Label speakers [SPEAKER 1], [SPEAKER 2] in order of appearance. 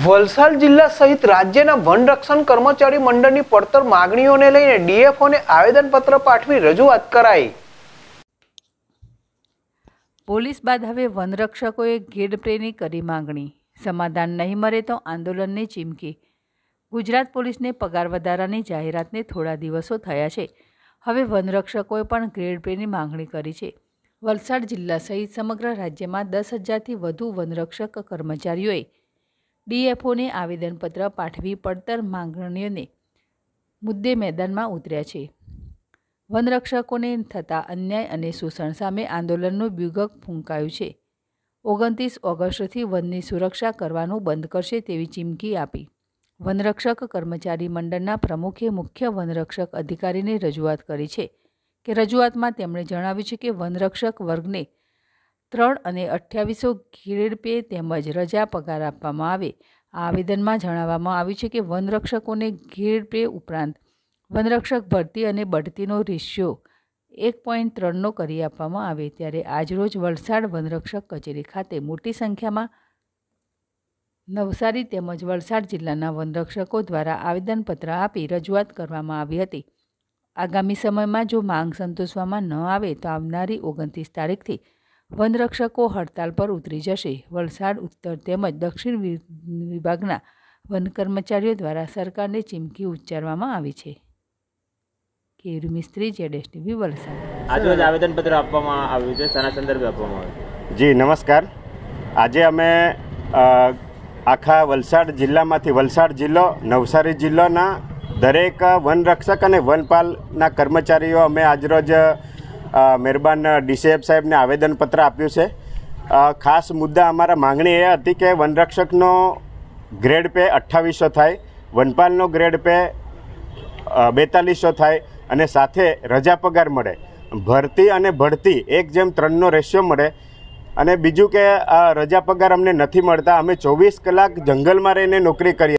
[SPEAKER 1] વલસાડ જિલ્લા સહિત રાજ્યના વન રક્ષણ કર્મચારી મંડળની પડતર માગણીઓને લઈને ડીએફઓને આવેદનપત્ર પાઠવી રજૂઆત કરાઈ
[SPEAKER 2] પોલીસ બાદ હવે વનરક્ષકોએ ગેડપ્રેની કરી માંગણી સમાધાન નહીં મળે તો આંદોલનની ચીમકી ગુજરાત પોલીસને પગાર વધારાની જાહેરાતને થોડા દિવસો થયા છે હવે વનરક્ષકોએ પણ ગ્રેડ પેની માંગણી કરી છે વલસાડ જિલ્લા સહિત સમગ્ર રાજ્યમાં દસ હજારથી વધુ વનરક્ષક કર્મચારીઓએ ડીએફઓને આવેદનપત્ર પાઠવી પડતર માંગણીઓને મુદ્દે મેદાનમાં ઉતર્યા છે વનરક્ષકોને થતા અન્યાય અને શોષણ સામે આંદોલનનું બ્યુગક ફૂંકાયું છે ઓગણત્રીસ ઓગસ્ટથી વનની સુરક્ષા કરવાનું બંધ કરશે તેવી ચીમકી આપી વનરક્ષક કર્મચારી મંડળના પ્રમુખે મુખ્ય વનરક્ષક અધિકારીને રજૂઆત કરી છે કે રજૂઆતમાં તેમણે જણાવ્યું છે કે વનરક્ષક વર્ગને ત્રણ અને અઠ્યાવીસો ગ્રેડ તેમજ રજા પગાર આપવામાં આવે આ આવેદનમાં જણાવવામાં આવ્યું છે કે વનરક્ષકોને ગ્રેડ ઉપરાંત વનરક્ષક ભરતી અને બઢતીનો રેશિયો એક પોઈન્ટ ત્રણનો કરી આપવામાં આવે ત્યારે આજરોજ વલસાડ વનરક્ષક કચેરી ખાતે મોટી સંખ્યામાં નવસારી તેમજ વલસાડ જિલ્લાના વનરક્ષકો દ્વારા આવેદનપત્ર આપી રજૂઆત કરવામાં આવી હતી આગામી સમયમાં જો માંગ સંતોષવામાં ન આવે તો આવનારી ઓગણત્રીસ તારીખથી વનરક્ષકો હડતાલ પર ઉતરી જશે વલસાડ ઉત્તર તેમજ દક્ષિણ વિભાગના વન કર્મચારીઓ દ્વારા સરકારને ચીમકી ઉચ્ચારવામાં આવી છે કેર મિસ્ત્રી જેડ એસટીવી વલસાડ આજરોજ
[SPEAKER 1] આવેદનપત્ર આપવામાં આવ્યું છે શાના સંદર્ભે આપવામાં આવ્યું જી નમસ્કાર આજે અમે આખા વલસાડ જિલ્લામાંથી વલસાડ જિલ્લો નવસારી જિલ્લોના દરેક વનરક્ષક અને વનપાલના કર્મચારીઓ અમે આજરોજ મહેરબાન ડીસીએફ સાહેબને આવેદનપત્ર આપ્યું છે ખાસ મુદ્દા અમારા માગણી એ હતી કે વનરક્ષકનો ગ્રેડ પે અઠ્ઠાવીસો થાય વનપાલનો ગ્રેડ પે બેતાલીસો થાય અને સાથે રજા પગાર મળે ભરતી અને ભરતી એક જેમ ત્રણનો રેશિયો મળે અને બીજું કે રજા પગાર અમને નથી મળતા અમે ચોવીસ કલાક જંગલમાં રહીને નોકરી કરીએ